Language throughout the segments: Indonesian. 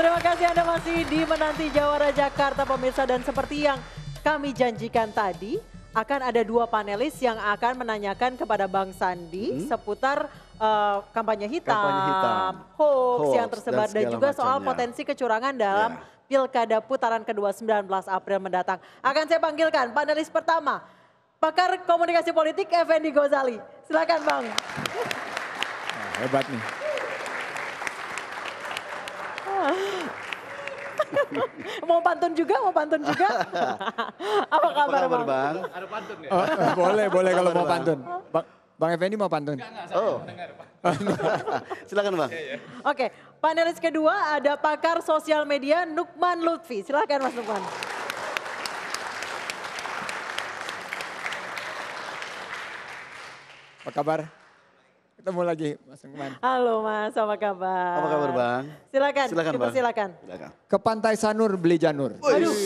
Terima kasih Anda masih di Menanti Jawara Jakarta pemirsa dan seperti yang kami janjikan tadi akan ada dua panelis yang akan menanyakan kepada Bang Sandi hmm? seputar uh, kampanye hitam, kampanye hitam hoax, yang tersebar dan, dan juga macamnya. soal potensi kecurangan dalam yeah. Pilkada putaran kedua 19 April mendatang. Akan saya panggilkan panelis pertama, pakar komunikasi politik Effendi Gozali. Silakan Bang. hebat nih. mau pantun juga, mau pantun juga. Apa kabar, Apa Bang? Ada pantun ya? Oh, oh, boleh, boleh kalau mau pantun. Bang, Bang Effendi mau pantun? Enggak, enggak, saya oh. mendengar Pak. Silakan Bang. Iya, iya. Oke, panelis kedua ada pakar sosial media Nukman Lutfi. Silakan Mas Nukman. Apa kabar? ketemu lagi Mas Engman. Halo Mas, apa kabar? Apa kabar Bang? Silakan, silakan kita bang. silakan. Ke Pantai Sanur beli janur. Aduh,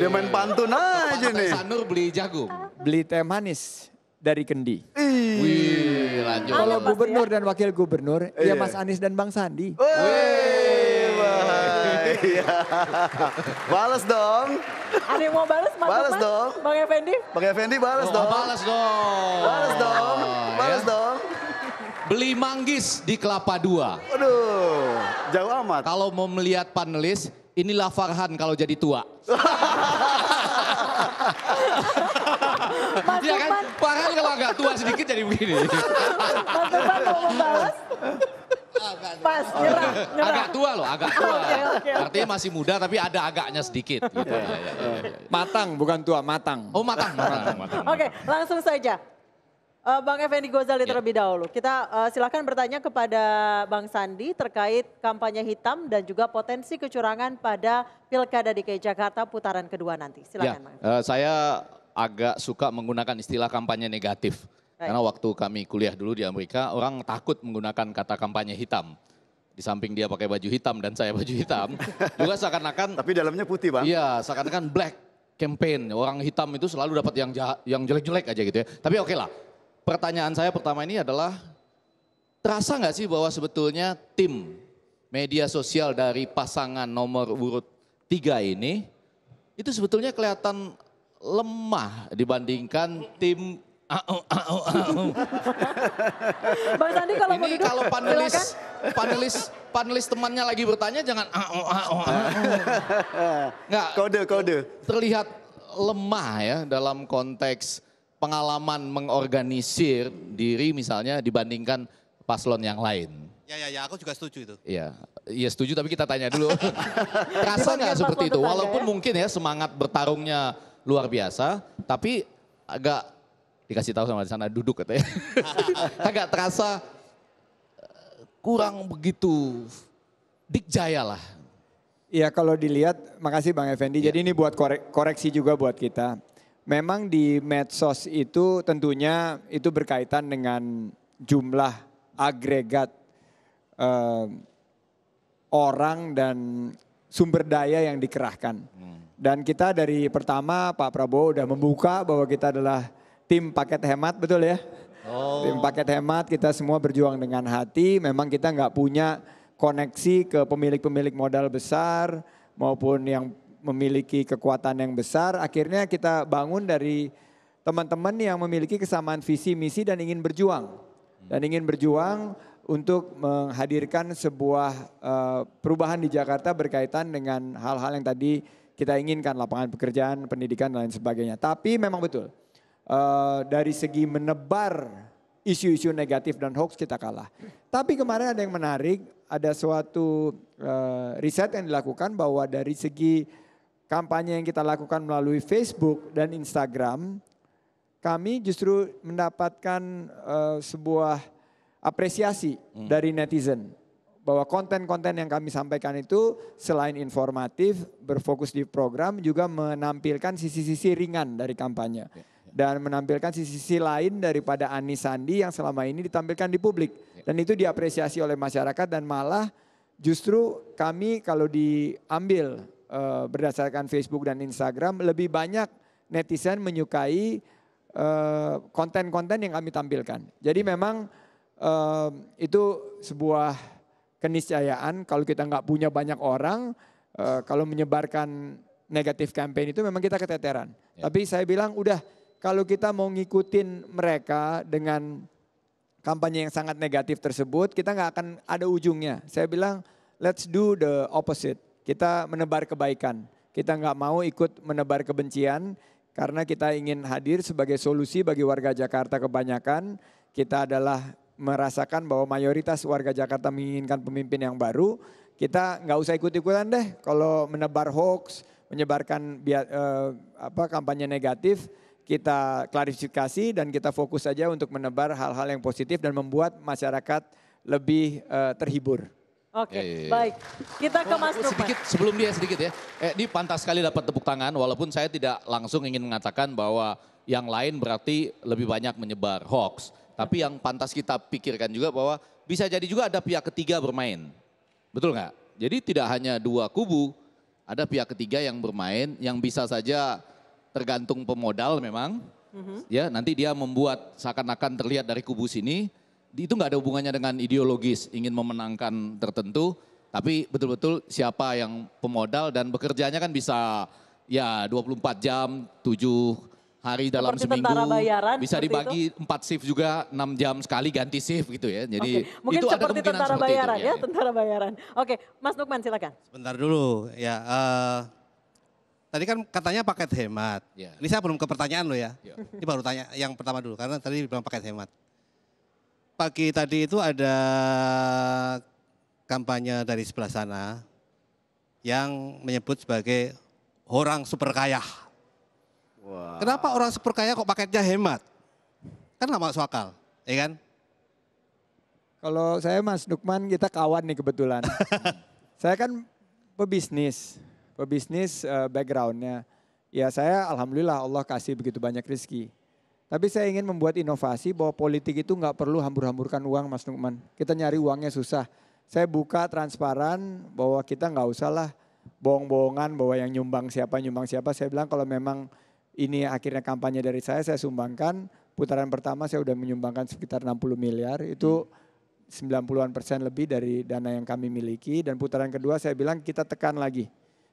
udah main pantun aja nih. Pantai Sanur beli jagung. Beli teh manis dari Kendi. Wih, lanjut. Kalau gubernur ya? dan wakil gubernur, Iyi. ya iya. Mas Anies dan Bang Sandi. Wih, Balas dong. Ada mau balas Mas Balas dong. Bang Effendi? Bang Effendi balas oh, dong. Balas dong. Balas dong. Oh, balas ya. dong beli manggis di Kelapa Dua. Aduh, jauh amat. Kalau mau melihat panelis, inilah Farhan kalau jadi tua. Mas ya kan? Farhan kalau agak tua sedikit jadi begini. Mas Pas, nyerah, nyerah. Agak tua loh, agak tua. okay, okay, Artinya masih muda tapi ada agaknya sedikit. Gitu. Yeah. Yeah, yeah, yeah. Matang, bukan tua, matang. Oh matang, matang. matang. Oke, okay, langsung saja. Uh, Bang Effendi Gozali terlebih ya. terlebih dahulu. Kita uh, silakan bertanya kepada Bang Sandi terkait kampanye hitam dan juga potensi kecurangan pada Pilkada DKI Jakarta putaran kedua nanti. Silakan Yeah. Bang. Uh, saya agak suka menggunakan istilah kampanye negatif. Baik. Karena waktu kami kuliah dulu di Amerika, orang takut menggunakan kata kampanye hitam. Di samping dia pakai baju hitam dan saya baju hitam, juga seakan-akan... Tapi dalamnya putih, Bang. Iya, seakan-akan black campaign. Orang hitam itu selalu dapat yang jahat, yang jelek-jelek aja gitu ya. Tapi oke okay lah, pertanyaan saya pertama ini adalah terasa nggak sih bahwa sebetulnya tim media sosial dari pasangan nomor urut tiga ini itu sebetulnya kelihatan lemah dibandingkan tim Bang Sandi kalau ini mau duduk, kalau panelis silakan. panelis panelis temannya lagi bertanya jangan nggak au au. Enggak. Kode kode. Terlihat lemah ya dalam konteks pengalaman mengorganisir diri misalnya dibandingkan paslon yang lain. Ya, ya, ya, aku juga setuju itu. Iya, iya setuju tapi kita tanya dulu. Terasa nggak seperti itu? Walaupun ya? mungkin ya semangat bertarungnya luar biasa, tapi agak dikasih tahu sama di sana duduk katanya. agak terasa kurang begitu dikjaya lah. Iya kalau dilihat, makasih Bang Effendi. Ya. Jadi ini buat korek, koreksi juga buat kita. Memang di medsos itu tentunya itu berkaitan dengan jumlah agregat eh, orang dan sumber daya yang dikerahkan. Hmm. Dan kita dari pertama Pak Prabowo sudah membuka bahwa kita adalah tim paket hemat, betul ya? Oh. Tim paket hemat kita semua berjuang dengan hati. Memang kita nggak punya koneksi ke pemilik-pemilik modal besar maupun yang memiliki kekuatan yang besar. Akhirnya kita bangun dari teman-teman yang memiliki kesamaan visi, misi dan ingin berjuang. Dan ingin berjuang untuk menghadirkan sebuah uh, perubahan di Jakarta berkaitan dengan hal-hal yang tadi kita inginkan lapangan pekerjaan, pendidikan dan lain sebagainya. Tapi memang betul uh, dari segi menebar isu-isu negatif dan hoax kita kalah. Tapi kemarin ada yang menarik, ada suatu uh, riset yang dilakukan bahwa dari segi kampanye yang kita lakukan melalui Facebook dan Instagram, kami justru mendapatkan uh, sebuah apresiasi hmm. dari netizen bahwa konten-konten yang kami sampaikan itu selain informatif, berfokus di program juga menampilkan sisi-sisi ringan dari kampanye ya, ya. dan menampilkan sisi-sisi lain daripada Anies Sandi yang selama ini ditampilkan di publik ya. dan itu diapresiasi oleh masyarakat dan malah justru kami kalau diambil uh, berdasarkan Facebook dan Instagram lebih banyak netizen menyukai konten eh, konten-konten yang kami tampilkan. Jadi memang uh, itu sebuah keniscayaan kalau kita nggak punya banyak orang, uh, kalau menyebarkan negatif campaign itu memang kita keteteran. Ya. Tapi saya bilang udah kalau kita mau ngikutin mereka dengan kampanye yang sangat negatif tersebut, kita nggak akan ada ujungnya. Saya bilang let's do the opposite kita menebar kebaikan. Kita nggak mau ikut menebar kebencian karena kita ingin hadir sebagai solusi bagi warga Jakarta kebanyakan. Kita adalah merasakan bahwa mayoritas warga Jakarta menginginkan pemimpin yang baru. Kita nggak usah ikut-ikutan deh kalau menebar hoax, menyebarkan eh, apa kampanye negatif kita klarifikasi dan kita fokus saja untuk menebar hal-hal yang positif dan membuat masyarakat lebih eh, terhibur. Oke, okay, ya, ya, ya. baik. Kita ke Mas oh, Sedikit sebelum dia sedikit ya. Eh, ini pantas sekali dapat tepuk tangan walaupun saya tidak langsung ingin mengatakan bahwa yang lain berarti lebih banyak menyebar hoax. Tapi yang pantas kita pikirkan juga bahwa bisa jadi juga ada pihak ketiga bermain. Betul nggak? Jadi tidak hanya dua kubu, ada pihak ketiga yang bermain yang bisa saja tergantung pemodal memang. Mm -hmm. Ya, nanti dia membuat seakan-akan terlihat dari kubu sini, itu nggak ada hubungannya dengan ideologis ingin memenangkan tertentu, tapi betul-betul siapa yang pemodal dan bekerjanya kan bisa ya 24 jam, 7 hari dalam seperti seminggu. Bayaran, bisa dibagi itu? 4 shift juga, 6 jam sekali ganti shift gitu ya. Jadi okay. Mungkin itu seperti ada kemungkinan tentara seperti bayaran itu, ya, ya, tentara bayaran. Oke, Mas Nukman silakan. Sebentar dulu ya. Uh, tadi kan katanya paket hemat. Yeah. Ini saya belum ke pertanyaan loh ya. Yeah. Ini baru tanya yang pertama dulu karena tadi bilang paket hemat pagi tadi itu ada kampanye dari sebelah sana yang menyebut sebagai orang super kaya. Wow. Kenapa orang super kaya kok paketnya hemat? Kan lama masuk akal, ya kan? Kalau saya Mas Nukman kita kawan nih kebetulan. saya kan pebisnis, pebisnis eh, backgroundnya. Ya saya alhamdulillah Allah kasih begitu banyak rezeki. Tapi saya ingin membuat inovasi bahwa politik itu nggak perlu hambur-hamburkan uang, Mas Nukman. Kita nyari uangnya susah. Saya buka transparan bahwa kita nggak usahlah bohong-bohongan bahwa yang nyumbang siapa nyumbang siapa. Saya bilang kalau memang ini akhirnya kampanye dari saya, saya sumbangkan. Putaran pertama saya sudah menyumbangkan sekitar 60 miliar. Itu sembilan 90-an persen lebih dari dana yang kami miliki. Dan putaran kedua saya bilang kita tekan lagi.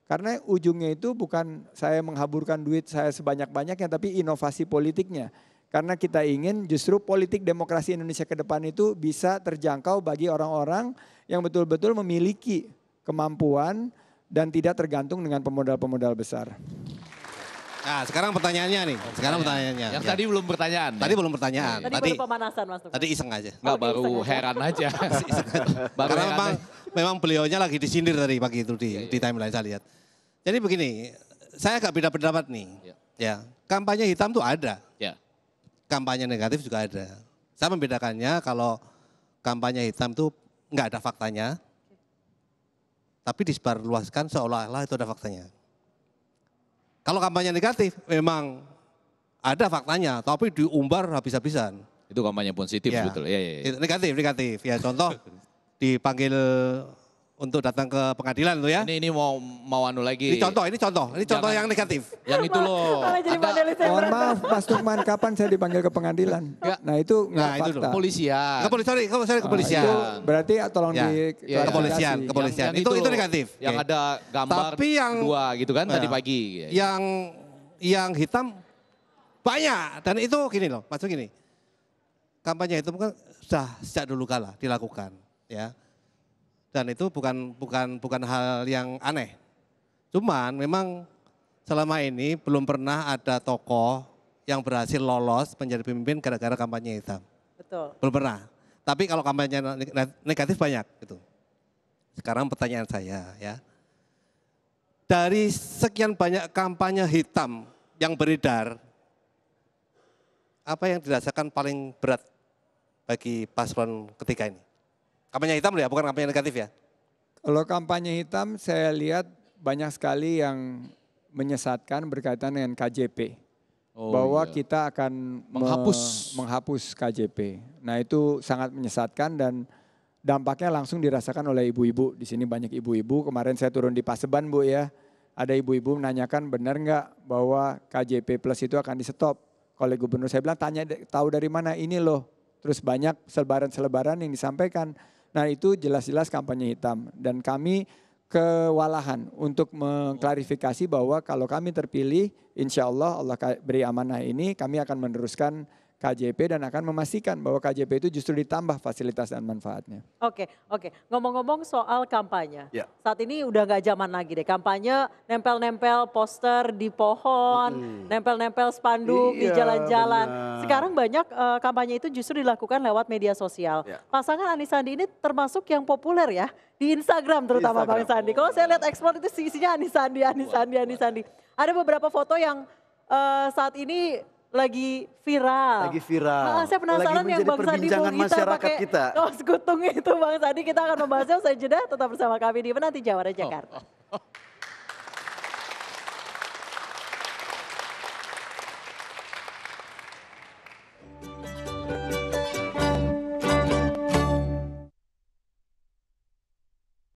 Karena ujungnya itu bukan saya menghaburkan duit saya sebanyak-banyaknya, tapi inovasi politiknya. Karena kita ingin justru politik demokrasi Indonesia ke depan itu bisa terjangkau bagi orang-orang yang betul-betul memiliki kemampuan dan tidak tergantung dengan pemodal-pemodal besar. Nah, sekarang pertanyaannya nih. Sekarang pertanyaannya. Yang ya. tadi belum pertanyaan. Tadi ya? belum pertanyaan. Tadi, tadi baru pemanasan Mas. Tadi iseng aja. Enggak oh, baru aja. heran aja. baru Karena heran memang, aja. memang beliaunya lagi disindir tadi pagi itu di, ya, ya. di timeline saya lihat. Jadi begini, saya agak beda pendapat nih. Ya. ya. Kampanye hitam tuh ada. Ya kampanye negatif juga ada. Saya membedakannya kalau kampanye hitam itu nggak ada faktanya, tapi disebarluaskan seolah-olah itu ada faktanya. Kalau kampanye negatif memang ada faktanya, tapi diumbar habis-habisan. Itu kampanye positif ya. betul. Ya, ya, ya. Negatif, negatif. Ya contoh dipanggil untuk datang ke pengadilan tuh ya. Ini ini mau mau anu lagi. Ini contoh, ini contoh, ini Jangan, contoh yang negatif. Yang itu loh. Ada, mohon maaf Mas Lukman, kapan saya dipanggil ke pengadilan? Ya. Nah itu nah, itu fakta. Kepolisian. Kepolisian, sorry, sorry, sorry kepolisian. Nah, itu berarti ah, tolong ya. di ya, kepolisian, kepolisian. Yang, yang itu, itu itu negatif. Yang okay. ada gambar Tapi yang, dua gitu kan ya. tadi pagi. Yang yang hitam banyak dan itu gini loh, maksud gini. Kampanye itu kan sudah sejak dulu kala dilakukan ya dan itu bukan bukan bukan hal yang aneh. Cuman memang selama ini belum pernah ada tokoh yang berhasil lolos menjadi pemimpin gara-gara kampanye hitam. Betul. Belum pernah. Tapi kalau kampanye negatif banyak gitu. Sekarang pertanyaan saya ya. Dari sekian banyak kampanye hitam yang beredar, apa yang dirasakan paling berat bagi paslon ketika ini? Kampanye hitam ya, bukan kampanye negatif ya? Kalau kampanye hitam saya lihat banyak sekali yang menyesatkan berkaitan dengan KJP. Oh, bahwa iya. kita akan menghapus me menghapus KJP. Nah, itu sangat menyesatkan dan dampaknya langsung dirasakan oleh ibu-ibu. Di sini banyak ibu-ibu. Kemarin saya turun di Paseban, Bu ya. Ada ibu-ibu menanyakan benar nggak bahwa KJP plus itu akan di-stop. Oleh gubernur saya bilang tanya tahu dari mana ini loh. Terus banyak selebaran-selebaran yang disampaikan Nah itu jelas-jelas kampanye hitam dan kami kewalahan untuk mengklarifikasi bahwa kalau kami terpilih, insya Allah Allah beri amanah ini, kami akan meneruskan KJP dan akan memastikan bahwa KJP itu justru ditambah fasilitas dan manfaatnya. Oke, oke. Ngomong-ngomong soal kampanye, Yeah. saat ini udah nggak zaman lagi deh. Kampanye nempel-nempel poster di pohon, nempel-nempel spanduk yeah, di iya, jalan-jalan. Sekarang banyak uh, kampanye itu justru dilakukan lewat media sosial. Yeah. Pasangan Anies Sandi ini termasuk yang populer ya di Instagram terutama Instagram. Bang Sandi. Kalau saya lihat ekspor itu isinya Anies Sandi, Anies Sandi, Anies Sandi. Ada beberapa foto yang uh, saat ini lagi viral. Lagi viral. Nah, saya penasaran lagi yang Bang Sandi mau kita pakai kita. kaos kutung itu Bang Sandi. Kita akan membahasnya usai jeda. Tetap bersama kami di Menanti Jawara Jakarta. oh, oh.